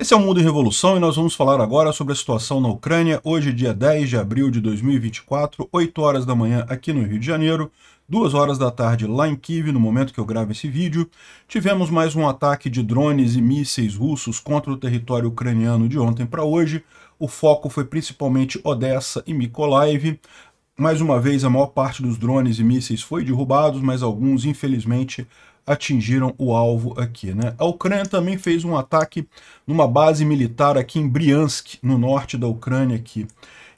Esse é o Mundo em Revolução e nós vamos falar agora sobre a situação na Ucrânia, hoje, dia 10 de abril de 2024, 8 horas da manhã aqui no Rio de Janeiro, 2 horas da tarde lá em Kiev, no momento que eu gravo esse vídeo. Tivemos mais um ataque de drones e mísseis russos contra o território ucraniano de ontem para hoje. O foco foi principalmente Odessa e Mykolaiv. Mais uma vez, a maior parte dos drones e mísseis foi derrubados, mas alguns, infelizmente, atingiram o alvo aqui. Né? A Ucrânia também fez um ataque numa base militar aqui em Briansk, no norte da Ucrânia aqui.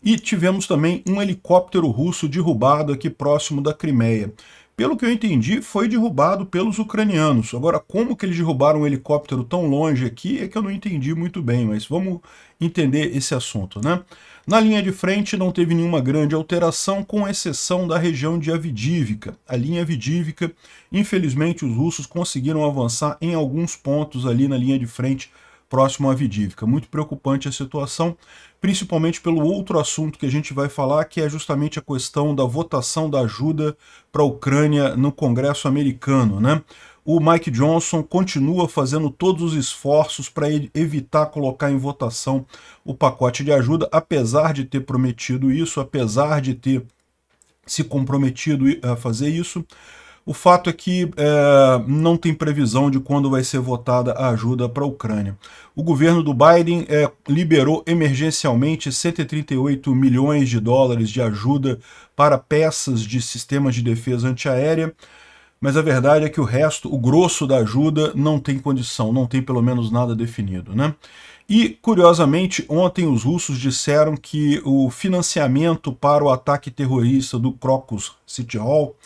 E tivemos também um helicóptero russo derrubado aqui próximo da Crimeia. Pelo que eu entendi, foi derrubado pelos ucranianos. Agora, como que eles derrubaram um helicóptero tão longe aqui é que eu não entendi muito bem, mas vamos entender esse assunto, né? Na linha de frente não teve nenhuma grande alteração, com exceção da região de Avidívica. A linha Avidívica, infelizmente, os russos conseguiram avançar em alguns pontos ali na linha de frente próximo à Avidívica. Muito preocupante a situação, principalmente pelo outro assunto que a gente vai falar, que é justamente a questão da votação da ajuda para a Ucrânia no Congresso americano. Né? o Mike Johnson continua fazendo todos os esforços para evitar colocar em votação o pacote de ajuda, apesar de ter prometido isso, apesar de ter se comprometido eh, a fazer isso. O fato é que é, não tem previsão de quando vai ser votada a ajuda para a Ucrânia. O governo do Biden é, liberou emergencialmente 138 milhões de dólares de ajuda para peças de sistemas de defesa antiaérea mas a verdade é que o resto, o grosso da ajuda, não tem condição, não tem pelo menos nada definido. Né? E, curiosamente, ontem os russos disseram que o financiamento para o ataque terrorista do Crocus City Hall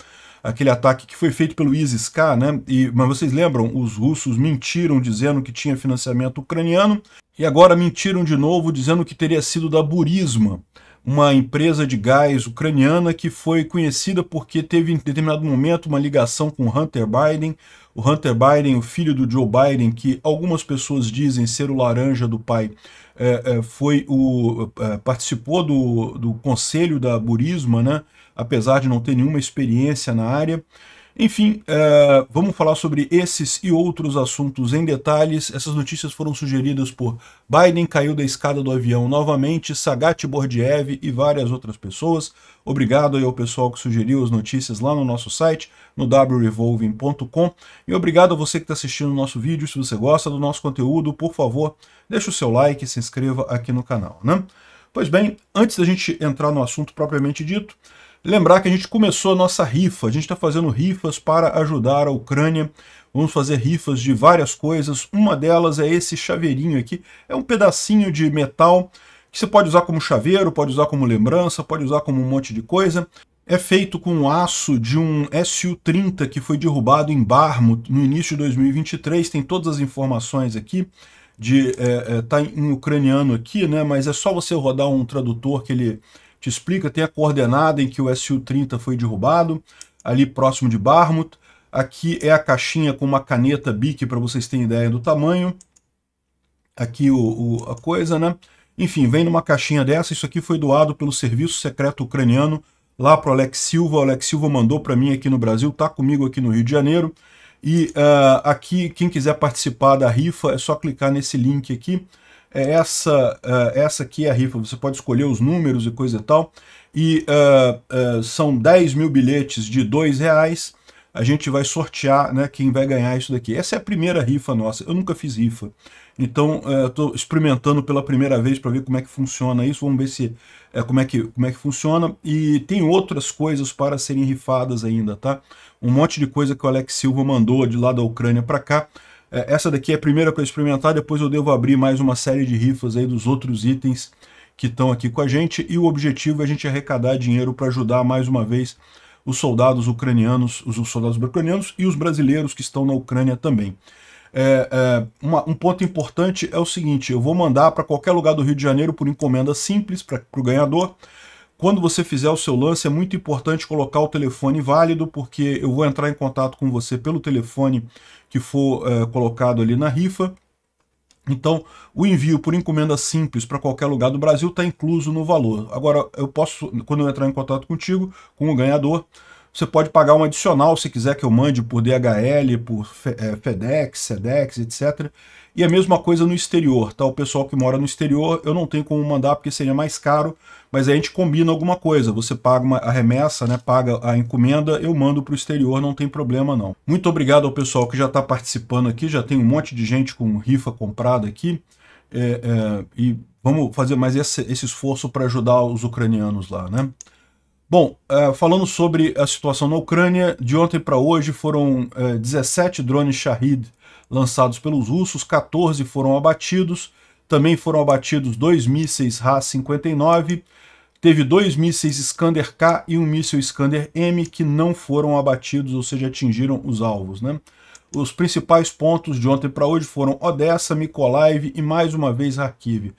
aquele ataque que foi feito pelo ISIS-K, né? E, mas vocês lembram, os russos mentiram dizendo que tinha financiamento ucraniano e agora mentiram de novo dizendo que teria sido da Burisma uma empresa de gás ucraniana que foi conhecida porque teve em determinado momento uma ligação com Hunter Biden. O Hunter Biden, o filho do Joe Biden, que algumas pessoas dizem ser o laranja do pai, é, é, foi o, é, participou do, do conselho da Burisma, né? apesar de não ter nenhuma experiência na área. Enfim, uh, vamos falar sobre esses e outros assuntos em detalhes. Essas notícias foram sugeridas por Biden caiu da escada do avião novamente, Sagat Bordiev e várias outras pessoas. Obrigado ao pessoal que sugeriu as notícias lá no nosso site, no wrevolving.com. E obrigado a você que está assistindo o nosso vídeo. Se você gosta do nosso conteúdo, por favor, deixe o seu like e se inscreva aqui no canal. Né? Pois bem, antes da gente entrar no assunto propriamente dito, Lembrar que a gente começou a nossa rifa, a gente está fazendo rifas para ajudar a Ucrânia. Vamos fazer rifas de várias coisas, uma delas é esse chaveirinho aqui, é um pedacinho de metal que você pode usar como chaveiro, pode usar como lembrança, pode usar como um monte de coisa. É feito com aço de um Su-30 que foi derrubado em Barmut no início de 2023, tem todas as informações aqui de é, é, tá em ucraniano aqui, né? Mas é só você rodar um tradutor que ele te explica, tem a coordenada em que o Su-30 foi derrubado, ali próximo de Barmouth. Aqui é a caixinha com uma caneta BIC para vocês terem ideia do tamanho. Aqui o, o, a coisa, né? Enfim, vem numa caixinha dessa. Isso aqui foi doado pelo Serviço Secreto Ucraniano lá para o Alex Silva. O Alex Silva mandou para mim aqui no Brasil, está comigo aqui no Rio de Janeiro. E uh, aqui, quem quiser participar da rifa, é só clicar nesse link aqui é essa, uh, essa aqui é a rifa, você pode escolher os números e coisa e tal, e uh, uh, são 10 mil bilhetes de dois reais, a gente vai sortear né, quem vai ganhar isso daqui. Essa é a primeira rifa nossa, eu nunca fiz rifa, então estou experimentando pela primeira vez para ver como é que funciona isso, vamos ver se é, como, é que, como é que funciona, e tem outras coisas para serem rifadas ainda, tá? Um monte de coisa que o Alex Silva mandou de lá da Ucrânia para cá, é, essa daqui é a primeira para experimentar, depois eu devo abrir mais uma série de rifas aí dos outros itens que estão aqui com a gente, e o objetivo é a gente arrecadar dinheiro para ajudar mais uma vez os soldados ucranianos, os soldados ucranianos e os brasileiros que estão na Ucrânia também. É, é, uma, um ponto importante é o seguinte, eu vou mandar para qualquer lugar do Rio de Janeiro por encomenda simples para o ganhador, quando você fizer o seu lance, é muito importante colocar o telefone válido, porque eu vou entrar em contato com você pelo telefone que for é, colocado ali na rifa. Então, o envio por encomenda simples para qualquer lugar do Brasil está incluso no valor. Agora, eu posso, quando eu entrar em contato contigo, com o ganhador, você pode pagar um adicional se quiser que eu mande por DHL, por eh, FedEx, SEDEX, etc. E a mesma coisa no exterior, tá? O pessoal que mora no exterior, eu não tenho como mandar porque seria mais caro, mas a gente combina alguma coisa. Você paga uma, a remessa, né? Paga a encomenda, eu mando para o exterior, não tem problema não. Muito obrigado ao pessoal que já está participando aqui, já tem um monte de gente com rifa comprada aqui. É, é, e vamos fazer mais esse, esse esforço para ajudar os ucranianos lá, né? Bom, é, falando sobre a situação na Ucrânia, de ontem para hoje foram 17 é, drones Shahid lançados pelos russos, 14 foram abatidos, também foram abatidos dois mísseis RA-59, teve dois mísseis Skander K e um míssil Skander M que não foram abatidos, ou seja, atingiram os alvos. Né? Os principais pontos de ontem para hoje foram Odessa, Mykolaiv e mais uma vez Kharkiv.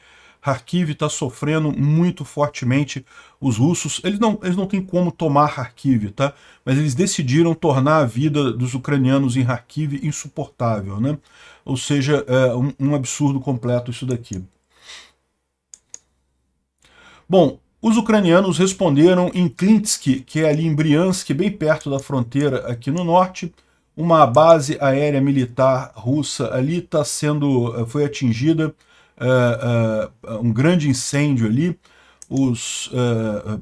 Kharkiv está sofrendo muito fortemente. Os russos, eles não, eles não têm como tomar Kharkiv, tá? Mas eles decidiram tornar a vida dos ucranianos em Kharkiv insuportável, né? Ou seja, é um, um absurdo completo isso daqui. Bom, os ucranianos responderam em Klintsky, que é ali em Briansk, bem perto da fronteira aqui no norte. Uma base aérea militar russa ali tá sendo, eh, foi atingida uh, um grande incêndio ali. Os, uh,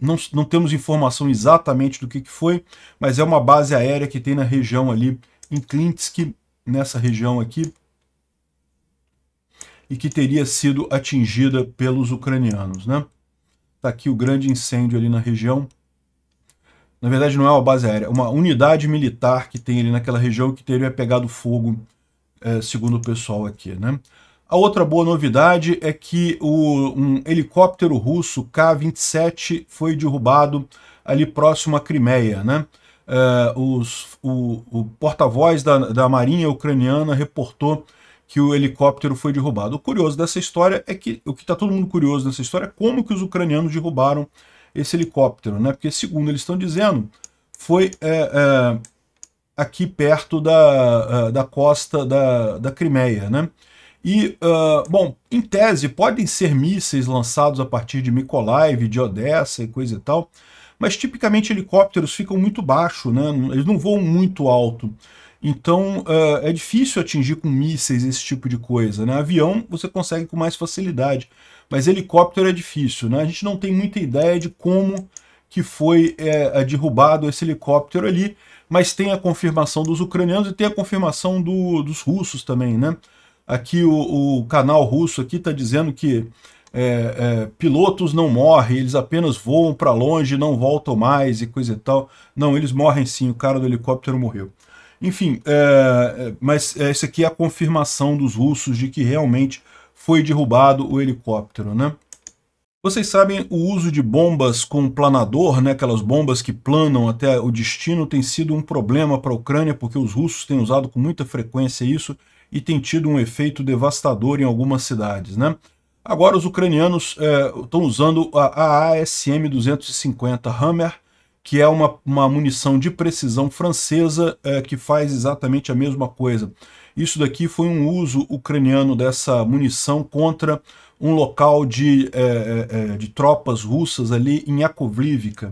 não, não temos informação exatamente do que, que foi, mas é uma base aérea que tem na região ali, em Klinsk, nessa região aqui, e que teria sido atingida pelos ucranianos. Né? Tá aqui o grande incêndio ali na região. Na verdade, não é uma base aérea, é uma unidade militar que tem ali naquela região que teria pegado fogo, é, segundo o pessoal aqui, né? A outra boa novidade é que o, um helicóptero russo K-27 foi derrubado ali próximo à Crimeia. Né? Eh, os, o, o porta-voz da, da marinha ucraniana reportou que o helicóptero foi derrubado. O curioso dessa história é que, o que está todo mundo curioso nessa história é como que os ucranianos derrubaram esse helicóptero, né? Porque, segundo eles estão dizendo, foi é, é, aqui perto da, da costa da, da Crimeia, né? E, uh, bom, em tese, podem ser mísseis lançados a partir de Mykolaiv, de Odessa e coisa e tal, mas tipicamente helicópteros ficam muito baixo, né? eles não voam muito alto. Então uh, é difícil atingir com mísseis esse tipo de coisa. Né? Avião você consegue com mais facilidade, mas helicóptero é difícil. Né? A gente não tem muita ideia de como que foi é, derrubado esse helicóptero ali, mas tem a confirmação dos ucranianos e tem a confirmação do, dos russos também, né? Aqui o, o canal russo aqui está dizendo que é, é, pilotos não morrem, eles apenas voam para longe, não voltam mais e coisa e tal. Não, eles morrem sim, o cara do helicóptero morreu. Enfim, é, é mas essa aqui é a confirmação dos russos de que realmente foi derrubado o helicóptero, né? Vocês sabem, o uso de bombas com planador, né, aquelas bombas que planam até o destino, tem sido um problema para a Ucrânia, porque os russos têm usado com muita frequência isso e tem tido um efeito devastador em algumas cidades. Né? Agora os ucranianos é, estão é, usando a AASM-250 Hammer, que é uma, uma munição de precisão francesa é, que faz exatamente a mesma coisa. Isso daqui foi um uso ucraniano dessa munição contra um local de, é, é, é, de tropas russas ali em Yakovlivka.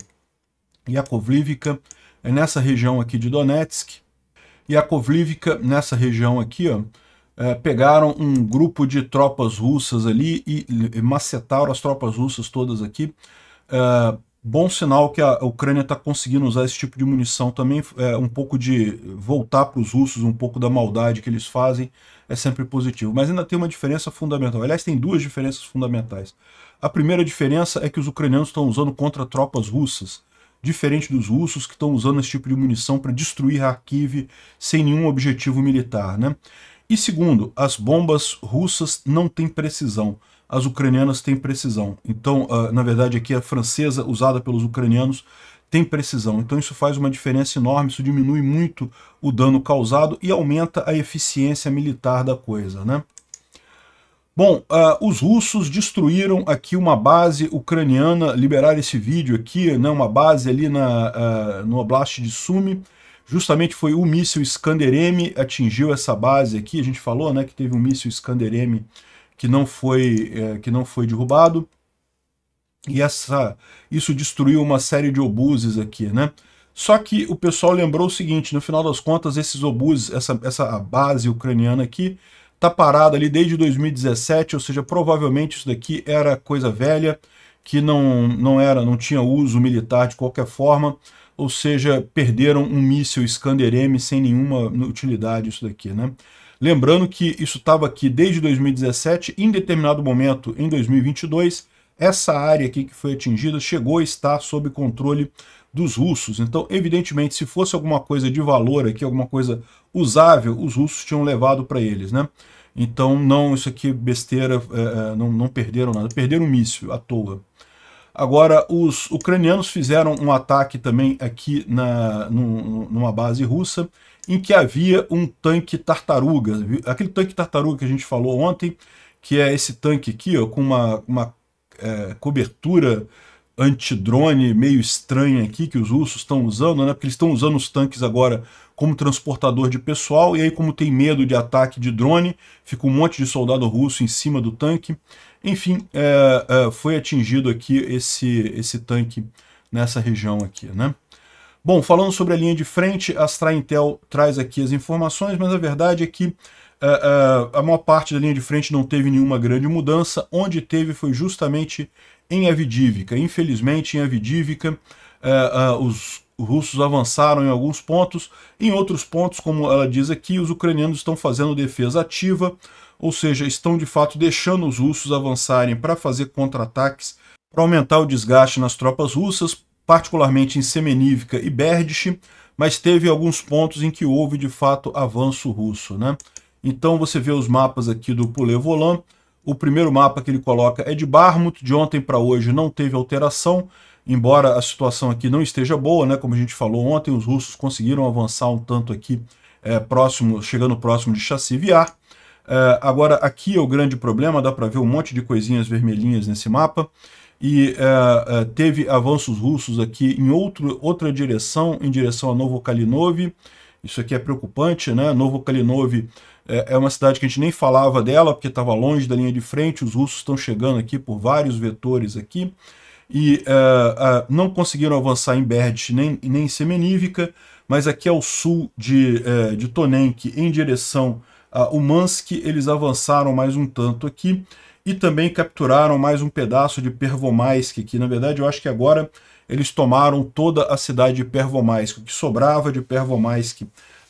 Yakovlivka é nessa região aqui de Donetsk. Yakovlivka, nessa região aqui, ó, é, pegaram um grupo de tropas russas ali e, e macetaram as tropas russas todas aqui. É, bom sinal que a Ucrânia está conseguindo usar esse tipo de munição também. É, um pouco de voltar para os russos, um pouco da maldade que eles fazem, é sempre positivo. Mas ainda tem uma diferença fundamental. Aliás, tem duas diferenças fundamentais. A primeira diferença é que os ucranianos estão usando contra tropas russas, diferente dos russos que estão usando esse tipo de munição para destruir Kharkiv sem nenhum objetivo militar. Né? E segundo, as bombas russas não têm precisão as ucranianas têm precisão. Então, uh, na verdade, aqui a francesa usada pelos ucranianos tem precisão. Então isso faz uma diferença enorme, isso diminui muito o dano causado e aumenta a eficiência militar da coisa, né? Bom, uh, os russos destruíram aqui uma base ucraniana, liberaram esse vídeo aqui, né, uma base ali na, uh, no Oblast de Sumi, justamente foi o míssil Skanderem atingiu essa base aqui, a gente falou né, que teve um míssil Skanderem que não foi, é, que não foi derrubado. E essa, isso destruiu uma série de obuses aqui, né? Só que o pessoal lembrou o seguinte, no final das contas, esses obuses, essa, essa base ucraniana aqui, tá parada ali desde 2017, ou seja, provavelmente isso daqui era coisa velha, que não, não era, não tinha uso militar de qualquer forma, ou seja, perderam um míssil Skander M sem nenhuma utilidade isso daqui, né? Lembrando que isso estava aqui desde 2017, em determinado momento, em 2022, essa área aqui que foi atingida chegou a estar sob controle dos russos. Então, evidentemente, se fosse alguma coisa de valor aqui, alguma coisa usável, os russos tinham levado para eles, né? Então, não, isso aqui é besteira, é, é, não, não perderam nada, perderam um míssil à toa. Agora, os ucranianos fizeram um ataque também aqui na, numa base russa, em que havia um tanque tartaruga. Aquele tanque tartaruga que a gente falou ontem, que é esse tanque aqui, ó, com uma, uma é, cobertura antidrone meio estranha aqui que os russos estão usando, né? Porque eles estão usando os tanques agora como transportador de pessoal, e aí como tem medo de ataque de drone, fica um monte de soldado russo em cima do tanque. Enfim, é, é, foi atingido aqui esse, esse tanque nessa região aqui, né? Bom, falando sobre a linha de frente, a Astra Intel traz aqui as informações, mas a verdade é que uh, uh, a maior parte da linha de frente não teve nenhuma grande mudança. Onde teve foi justamente em Avidívica. Infelizmente, em Avidívica, uh, eh, os russos avançaram em alguns pontos. Em outros pontos, como ela diz aqui, os ucranianos estão fazendo defesa ativa, ou seja, estão de fato deixando os russos avançarem para fazer contra-ataques para aumentar o desgaste nas tropas russas, particularmente em Semenívka e Berdych, mas teve alguns pontos em que houve de fato avanço russo. Né? Então você vê os mapas aqui do Pulevolan. o primeiro mapa que ele coloca é de Barmut, de ontem para hoje não teve alteração, embora a situação aqui não esteja boa, né? como a gente falou ontem, os russos conseguiram avançar um tanto aqui, é, próximo, chegando próximo de Chassiviar. É, agora, aqui é o grande problema, dá para ver um monte de coisinhas vermelhinhas nesse mapa e uh, uh, teve avanços russos aqui em outro, outra direção, em direção a Novo Kalinov. Isso aqui é preocupante, né? Novo Kalinov eh, é, uma cidade que a gente nem falava dela, porque estava longe da linha de frente, os russos estão chegando aqui por vários vetores aqui, e uh, não conseguiram avançar em Berdych nem, nem em Semenívica, mas aqui ao sul de, de Tonenk, em direção a Umansk, eles avançaram mais um tanto aqui, e também capturaram mais um pedaço de Pervomaisk, que na verdade eu acho que agora eles tomaram toda a cidade de Pervomaisk, o que sobrava de Pervomaisk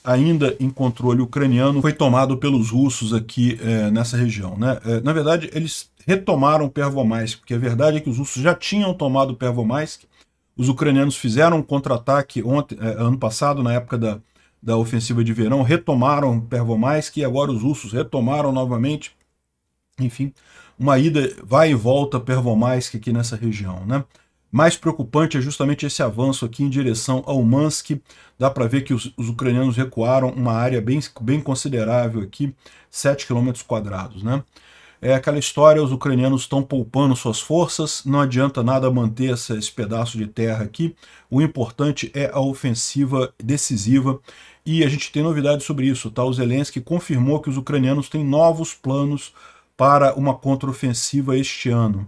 ainda em controle ucraniano foi tomado pelos russos aqui é, nessa região. Né? É, na verdade, eles retomaram Pervomaisk, porque a verdade é que os russos já tinham tomado Pervomaisk, os ucranianos fizeram um contra-ataque é, ano passado, na época da, da ofensiva de verão, retomaram Pervomaisk e agora os russos retomaram novamente. Enfim, uma ida vai e volta Pervomaisk aqui nessa região, né? Mais preocupante é justamente esse avanço aqui em direção ao Mansk. Dá para ver que os, os, ucranianos recuaram uma área bem, bem considerável aqui, 7 km quadrados, né? É aquela história, os ucranianos estão poupando suas forças, não adianta nada manter esse pedaço de terra aqui. O importante é a ofensiva decisiva e a gente tem novidades sobre isso, tá? O Zelensky confirmou que os ucranianos têm novos planos para uma contraofensiva este ano.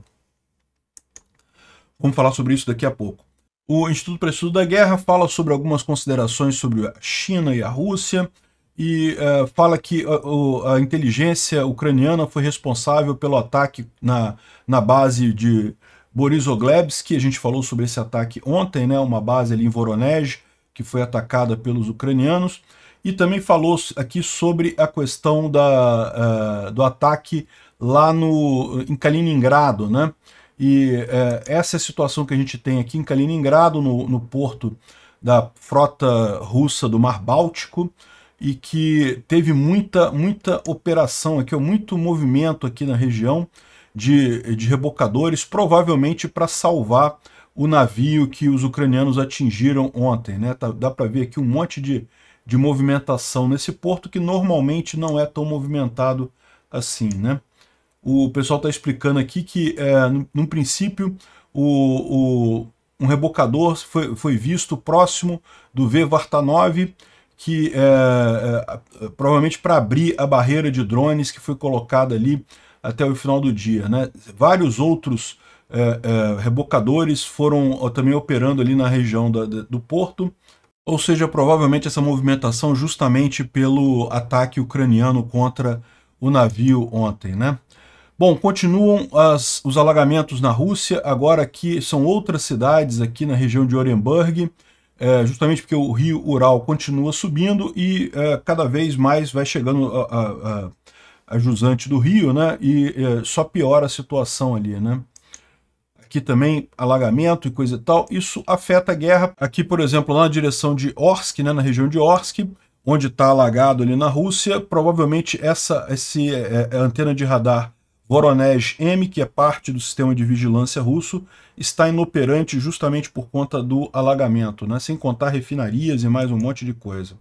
Vamos falar sobre isso daqui a pouco. O Instituto para Estudo da Guerra fala sobre algumas considerações sobre a China e a Rússia e uh, fala que a, eh, a, inteligência ucraniana foi responsável pelo ataque na, na base de Borisoglebsk, a gente falou sobre esse ataque ontem, né, uma base ali em Voronezh, que foi atacada pelos ucranianos e também falou aqui sobre a questão da, uh, do ataque lá no, em Kaliningrado, né? E uh, essa é a situação que a gente tem aqui em Kaliningrado, no, no porto da frota russa do Mar Báltico, e que teve muita, muita operação aqui, muito movimento aqui na região de, de rebocadores, provavelmente para salvar o navio que os ucranianos atingiram ontem, né? Tá, dá para ver aqui um monte de, de movimentação nesse porto que normalmente não é tão movimentado assim, né? O pessoal está explicando aqui que, é, no, no princípio, o, o, um rebocador foi, foi visto próximo do V Vartanov, que é, é, provavelmente para abrir a barreira de drones que foi colocada ali até o final do dia. Né? Vários outros é, é rebocadores foram também operando ali na região da, da, do porto ou seja, provavelmente essa movimentação justamente pelo ataque ucraniano contra o navio ontem, né? Bom, continuam as, os alagamentos na Rússia, agora aqui são outras cidades aqui na região de Orenburg, é, justamente porque o rio Ural continua subindo e é, cada vez mais vai chegando a, a, a, a jusante do rio, né? E é, só piora a situação ali, né? aqui também alagamento e coisa e tal, isso afeta a guerra. Aqui, por exemplo, lá na direção de Orsk, né, na região de Orsk, onde está alagado ali na Rússia, provavelmente essa esse, é, é antena de radar Voronezh M, que é parte do sistema de vigilância russo, está inoperante justamente por conta do alagamento, né, sem contar refinarias e mais um monte de coisa.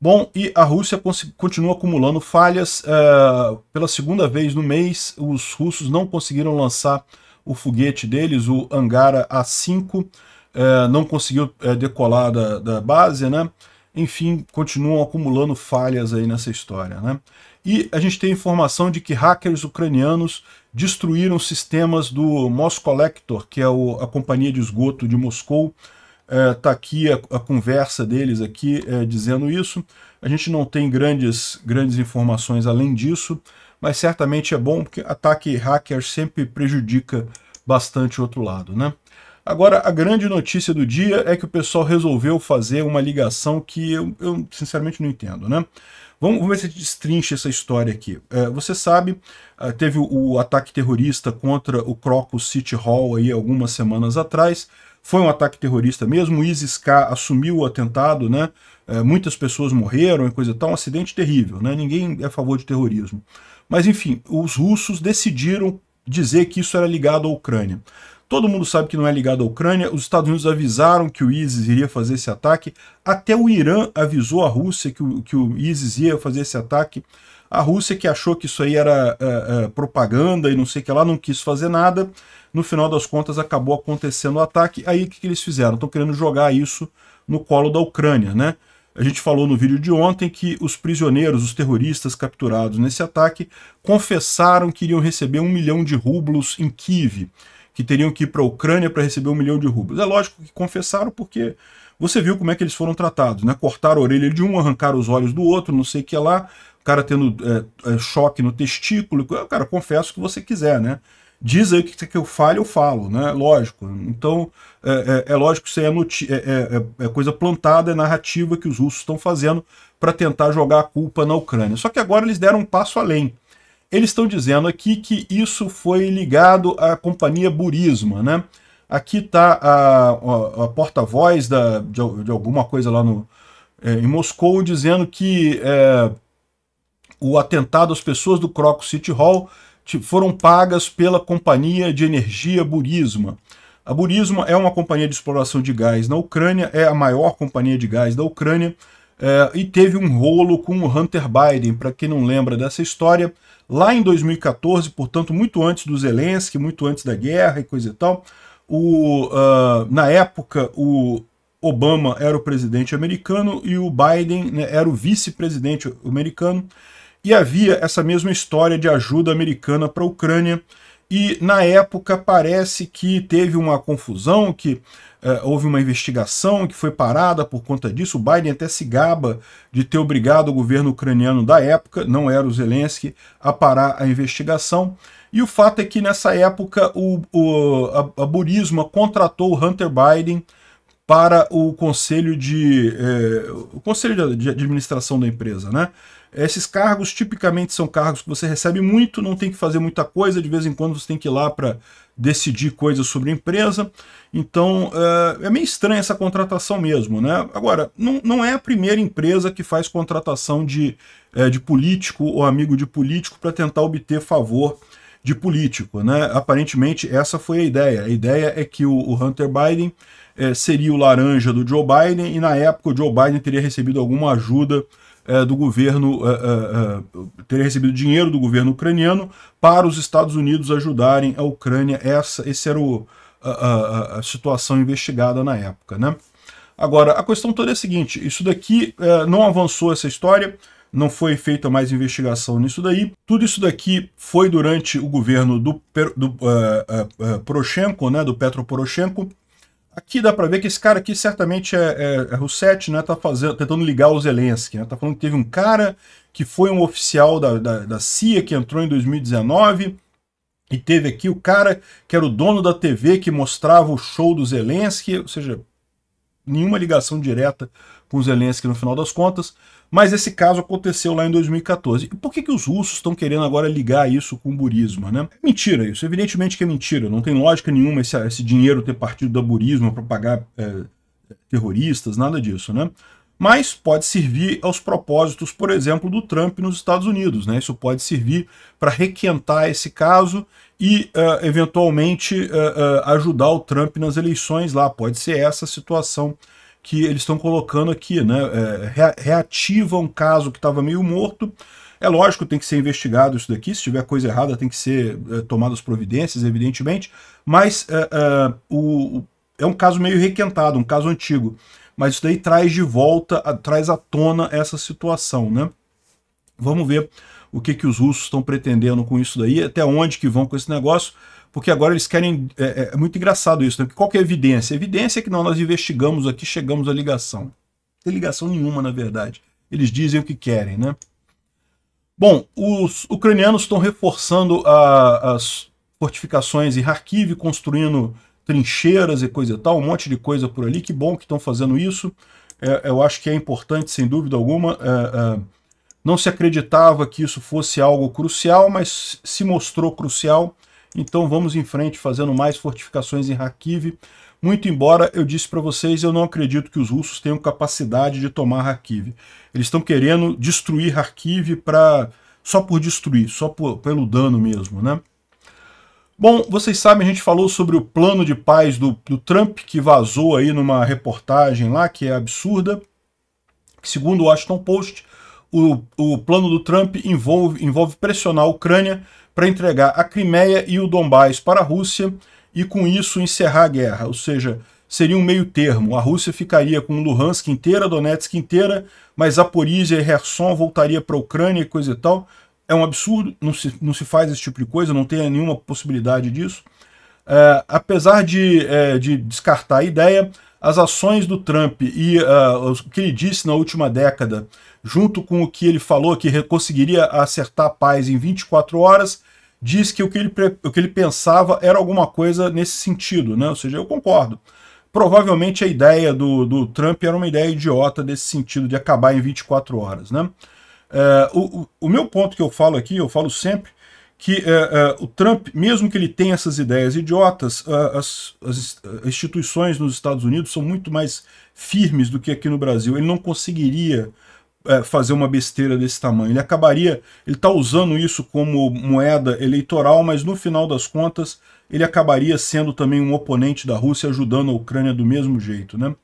Bom, e a Rússia continua acumulando falhas. É, pela segunda vez no mês, os russos não conseguiram lançar o foguete deles, o Angara A5, é, não conseguiu é, decolar da, da base, né? Enfim, continuam acumulando falhas aí nessa história, né? E a gente tem informação de que hackers ucranianos destruíram sistemas do Moscollector, que é o, a companhia de esgoto de Moscou. Está é, tá aqui a, a, conversa deles aqui é, dizendo isso. A gente não tem grandes, grandes informações além disso mas certamente é bom porque ataque hacker sempre prejudica bastante o outro lado, né? Agora, a grande notícia do dia é que o pessoal resolveu fazer uma ligação que eu, eu sinceramente não entendo, né? Vamos, vamos, ver se destrincha essa história aqui. É, você sabe, é, teve o, o, ataque terrorista contra o Crocus City Hall aí algumas semanas atrás. Foi um ataque terrorista mesmo, o ISIS-K assumiu o atentado, né? É, muitas pessoas morreram e coisa e tal, um acidente terrível, né? Ninguém é a favor de terrorismo. Mas enfim, os russos decidiram dizer que isso era ligado à Ucrânia. Todo mundo sabe que não é ligado à Ucrânia. Os Estados Unidos avisaram que o ISIS iria fazer esse ataque. Até o Irã avisou a Rússia que o, que o ISIS ia fazer esse ataque. A Rússia que achou que isso aí era uh, uh, propaganda e não sei o que lá, não quis fazer nada. No final das contas acabou acontecendo o ataque. Aí o que, que eles fizeram? Estão querendo jogar isso no colo da Ucrânia, né? A gente falou no vídeo de ontem que os prisioneiros, os terroristas capturados nesse ataque, confessaram que iriam receber um milhão de rublos em Kiev, que teriam que ir para a Ucrânia para receber um milhão de rublos. É lógico que confessaram porque você viu como é que eles foram tratados, né? Cortaram a orelha de um, arrancaram os olhos do outro, não sei o que lá, o cara tendo é, é, choque no testículo, o cara confessa o que você quiser, né? diz aí o que que eu falo eu falo, né? Lógico. Então, é, é, é lógico que isso aí é, é, coisa plantada, é narrativa que os russos estão fazendo para tentar jogar a culpa na Ucrânia. Só que agora eles deram um passo além. Eles estão dizendo aqui que isso foi ligado à companhia Burisma, né? Aqui está a, a, a porta-voz de, de, alguma coisa lá no, em Moscou dizendo que o atentado às pessoas do Crocus City Hall foram pagas pela Companhia de Energia Burisma. A Burisma é uma companhia de exploração de gás na Ucrânia, é a maior companhia de gás da Ucrânia, é, e teve um rolo com o Hunter Biden, para quem não lembra dessa história, lá em 2014, portanto muito antes do Zelensky, muito antes da guerra e coisa e tal, o, uh, na época o Obama era o presidente americano e o Biden né, era o vice-presidente americano, e havia essa mesma história de ajuda americana para a Ucrânia, e na época parece que teve uma confusão, que eh, houve uma investigação que foi parada por conta disso. O Biden até se gaba de ter obrigado o governo ucraniano da época, não era o Zelensky, a parar a investigação. E o fato é que nessa época o, o a, a Burisma contratou o Hunter Biden para o conselho de eh, o conselho de, de administração da empresa, né? Esses cargos tipicamente são cargos que você recebe muito, não tem que fazer muita coisa, de vez em quando você tem que ir lá para decidir coisas sobre a empresa. Então eh, é meio estranha essa contratação mesmo. Né? Agora, não, não é a primeira empresa que faz contratação de, eh, de político ou amigo de político para tentar obter favor de político. Né? Aparentemente, essa foi a ideia. A ideia é que o, o Hunter Biden eh, seria o laranja do Joe Biden e, na época, o Joe Biden teria recebido alguma ajuda é, do governo, é, é, ter recebido dinheiro do governo ucraniano para os Estados Unidos ajudarem a Ucrânia. Essa esse era o, a, situação investigada na época. Né? Agora, a questão toda é a seguinte, isso daqui não avançou essa história, não foi feita mais investigação nisso daí. Tudo isso daqui foi durante o governo do, do uh, uh, Poroshenko, né, do Petro Poroshenko, Aqui dá para ver que esse cara aqui certamente é, é, é Rousset, né? Tá fazendo, tentando ligar o Zelensky, né? Tá falando que teve um cara que foi um oficial da, da, da CIA que entrou em 2019 e teve aqui o cara que era o dono da TV que mostrava o show do Zelensky, ou seja, nenhuma ligação direta com o Zelensky no final das contas. Mas esse caso aconteceu lá em 2014. E por que, que os russos estão querendo agora ligar isso com o Burisma? Né? Mentira isso, evidentemente que é mentira. Não tem lógica nenhuma esse, esse dinheiro ter partido da Burisma para pagar é, terroristas, nada disso. Né? mas pode servir aos propósitos, por exemplo, do Trump nos Estados Unidos. Né? Isso pode servir para requentar esse caso e, uh, eventualmente, uh, uh, ajudar o Trump nas eleições lá. Pode ser essa a situação que eles estão colocando aqui, né? É, reativa um caso que estava meio morto. É lógico, tem que ser investigado isso daqui. Se tiver coisa errada, tem que ser é, tomadas providências, evidentemente. Mas é, é o, é um caso meio requentado, um caso antigo. Mas isso daí traz de volta, a, traz à tona essa situação, né? Vamos ver o que, que os russos estão pretendendo com isso daí, até onde que vão com esse negócio, porque agora eles querem... É, é, é muito engraçado isso, né? qual que é a evidência? A evidência é que não, nós investigamos aqui, chegamos à ligação. Não tem ligação nenhuma, na verdade. Eles dizem o que querem, né? Bom, os ucranianos estão reforçando a, as fortificações em Kharkiv, construindo trincheiras e coisa e tal, um monte de coisa por ali. Que bom que estão fazendo isso. É, eu acho que é importante, sem dúvida alguma, é, é, não se acreditava que isso fosse algo crucial, mas se mostrou crucial. Então vamos em frente fazendo mais fortificações em Kharkiv. Muito embora eu disse para vocês, eu não acredito que os russos tenham capacidade de tomar Kharkiv. Eles estão querendo destruir Kharkiv para só por destruir, só por, pelo dano mesmo, né? Bom, vocês sabem, a gente falou sobre o plano de paz do, do Trump, que vazou aí numa reportagem lá, que é absurda. segundo o Washington Post, o, o plano do Trump envolve, envolve pressionar a Ucrânia para entregar a Crimeia e o Donbás para a Rússia e, com isso, encerrar a guerra. Ou seja, seria um meio termo. A Rússia ficaria com Luhansk inteira, Donetsk inteira, mas Zaporizhia e Kherson voltaria para a Ucrânia e coisa e tal. É um absurdo, não se, não se faz esse tipo de coisa, não tem nenhuma possibilidade disso. É, apesar de, é, de descartar a ideia, as ações do Trump e uh, o que ele disse na última década, junto com o que ele falou que conseguiria acertar a paz em 24 horas, diz que o que ele, o que ele pensava era alguma coisa nesse sentido, né? Ou seja, eu concordo. Provavelmente a ideia do, do Trump era uma ideia idiota desse sentido de acabar em 24 horas, né? Uh, o, o meu ponto que eu falo aqui, eu falo sempre, que uh, uh, o Trump, mesmo que ele tenha essas ideias idiotas, uh, as, as, instituições nos Estados Unidos são muito mais firmes do que aqui no Brasil. Ele não conseguiria é, fazer uma besteira desse tamanho. Ele acabaria, ele está usando isso como moeda eleitoral, mas no final das contas ele acabaria sendo também um oponente da Rússia, ajudando a Ucrânia do mesmo jeito. Né?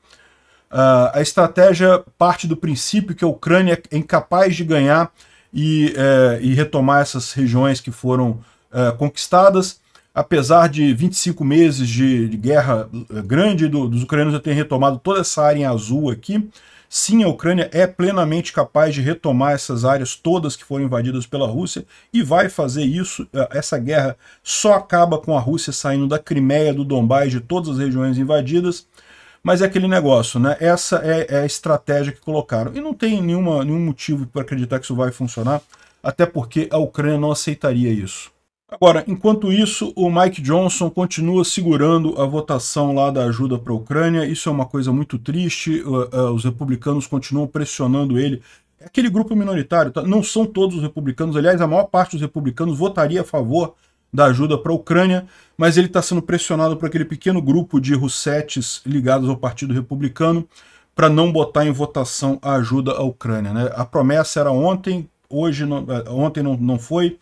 Ah, a estratégia parte do princípio que a Ucrânia é incapaz de ganhar e, é, e retomar essas regiões que foram é, conquistadas. Apesar de 25 meses de, de guerra é, grande do, dos ucranianos terem retomado toda essa área em azul aqui, sim, a Ucrânia é plenamente capaz de retomar essas áreas todas que foram invadidas pela Rússia e vai fazer isso. É, essa guerra só acaba com a Rússia saindo da Crimeia, do Dombás, de todas as regiões invadidas mas é aquele negócio, né? Essa é, é a estratégia que colocaram. E não tem nenhuma, nenhum motivo para acreditar que isso vai funcionar, até porque a Ucrânia não aceitaria isso. Agora, enquanto isso, o Mike Johnson continua segurando a votação lá da ajuda para a Ucrânia. Isso é uma coisa muito triste. É, os republicanos continuam pressionando ele. É aquele grupo minoritário, tá? não são todos os republicanos. Aliás, a maior parte dos republicanos votaria a favor da ajuda para a Ucrânia, mas ele está sendo pressionado por aquele pequeno grupo de russetes ligados ao Partido Republicano para não botar em votação a ajuda à Ucrânia. Né? A promessa era ontem, hoje não, é, ontem não, não foi.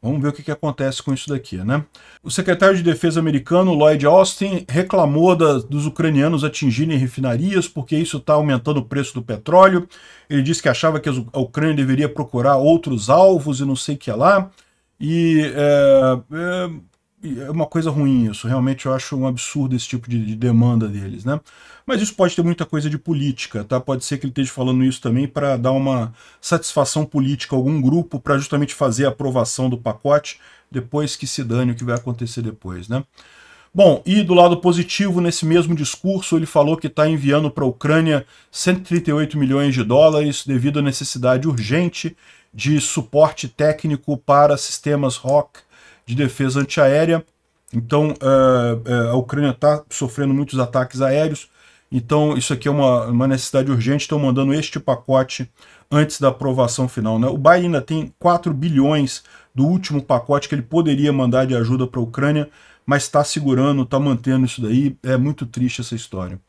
Vamos ver o que, que acontece com isso daqui, né? O secretário de Defesa americano, Lloyd Austin, reclamou da, dos ucranianos atingirem refinarias porque isso está aumentando o preço do petróleo. Ele disse que achava que a Ucrânia deveria procurar outros alvos e não sei o que lá. E é, é, é, uma coisa ruim isso. Realmente eu acho um absurdo esse tipo de, de, demanda deles, né? Mas isso pode ter muita coisa de política, tá? Pode ser que ele esteja falando isso também para dar uma satisfação política a algum grupo para justamente fazer a aprovação do pacote depois que se dane o que vai acontecer depois, né? Bom, e do lado positivo, nesse mesmo discurso, ele falou que está enviando para a Ucrânia 138 milhões de dólares devido à necessidade urgente de suporte técnico para sistemas ROC de defesa antiaérea. Então, é, é, a Ucrânia está sofrendo muitos ataques aéreos. Então, isso aqui é uma, uma necessidade urgente. Estão mandando este pacote antes da aprovação final. Né? O Biden ainda tem 4 bilhões do último pacote que ele poderia mandar de ajuda para a Ucrânia, mas está segurando, está mantendo isso daí. É muito triste essa história.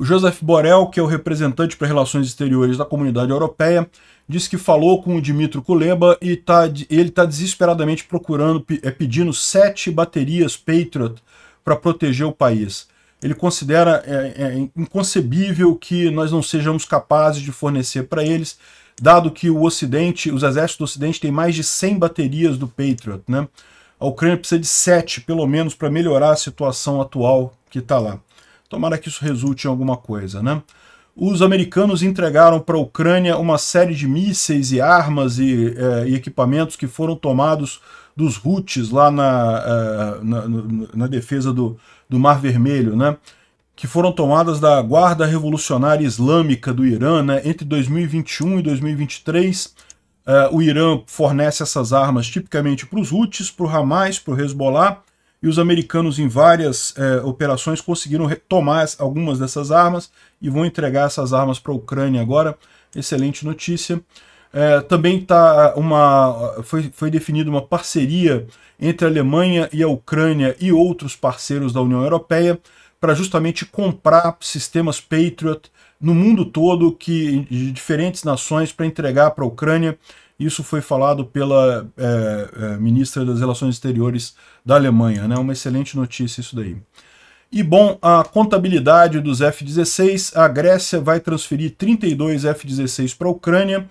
O Joseph Borel, que é o representante para relações exteriores da comunidade europeia, disse que falou com o Dimitro Kuleba e tá, ele está desesperadamente procurando, é, pedindo sete baterias Patriot para proteger o país. Ele considera é, é, inconcebível que nós não sejamos capazes de fornecer para eles, dado que o Ocidente, os exércitos do Ocidente têm mais de 100 baterias do Patriot. Né? A Ucrânia precisa de sete, pelo menos, para melhorar a situação atual que está lá. Tomara que isso resulte em alguma coisa, né? Os americanos entregaram para a Ucrânia uma série de mísseis e armas e, é, e equipamentos que foram tomados dos Houthis lá é, na, na, na, defesa do, do Mar Vermelho, né? que foram tomadas da Guarda Revolucionária Islâmica do Irã. Né? Entre 2021 e 2023, eh, é, o Irã fornece essas armas tipicamente para os Houthis, para o Hamas, para o Hezbollah, e os americanos em várias é, operações conseguiram retomar algumas dessas armas e vão entregar essas armas para a Ucrânia agora. Excelente notícia. É, também tá uma, foi, foi definida uma parceria entre a Alemanha e a Ucrânia e outros parceiros da União Europeia para justamente comprar sistemas Patriot no mundo todo que de diferentes nações para entregar para a Ucrânia isso foi falado pela é, é, ministra das Relações Exteriores da Alemanha. Né? Uma excelente notícia isso daí. E bom, a contabilidade dos F-16, a Grécia vai transferir 32 F-16 para a Ucrânia,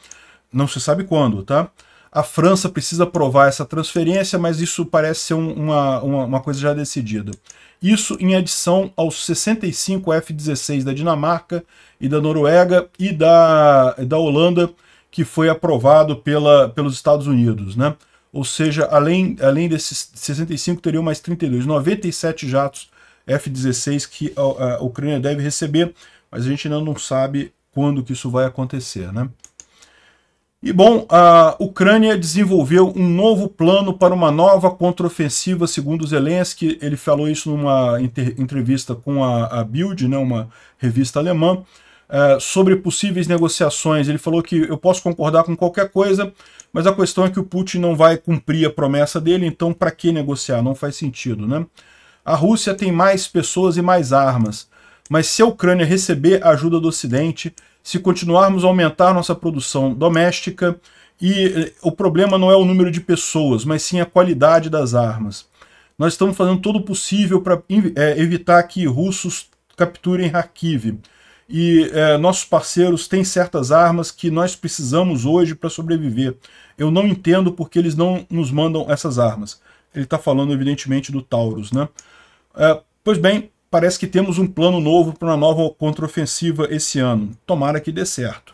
não se sabe quando, tá? A França precisa aprovar essa transferência, mas isso parece ser uma, uma, uma coisa já decidida. Isso em adição aos 65 F-16 da Dinamarca e da Noruega e da, da Holanda, que foi aprovado pela, pelos Estados Unidos, né? Ou seja, além, além desses 65, teriam mais 32, 97 jatos F-16 que a, a Ucrânia deve receber, mas a gente ainda não sabe quando que isso vai acontecer, né? E bom, a Ucrânia desenvolveu um novo plano para uma nova contraofensiva, segundo Zelensky. Ele falou isso numa entrevista com a, a Bild, né, uma revista alemã. Eh, sobre possíveis negociações. Ele falou que eu posso concordar com qualquer coisa, mas a questão é que o Putin não vai cumprir a promessa dele, então para que negociar? Não faz sentido, né? A Rússia tem mais pessoas e mais armas, mas se a Ucrânia receber a ajuda do Ocidente, se continuarmos a aumentar nossa produção doméstica, e eh, o problema não é o número de pessoas, mas sim a qualidade das armas. Nós estamos fazendo todo o possível para eh, evitar que russos capturem Kharkiv e é, nossos parceiros têm certas armas que nós precisamos hoje para sobreviver. Eu não entendo porque eles não nos mandam essas armas. Ele está falando, evidentemente, do Taurus. Né? É, pois bem, parece que temos um plano novo para uma nova contraofensiva esse ano. Tomara que dê certo.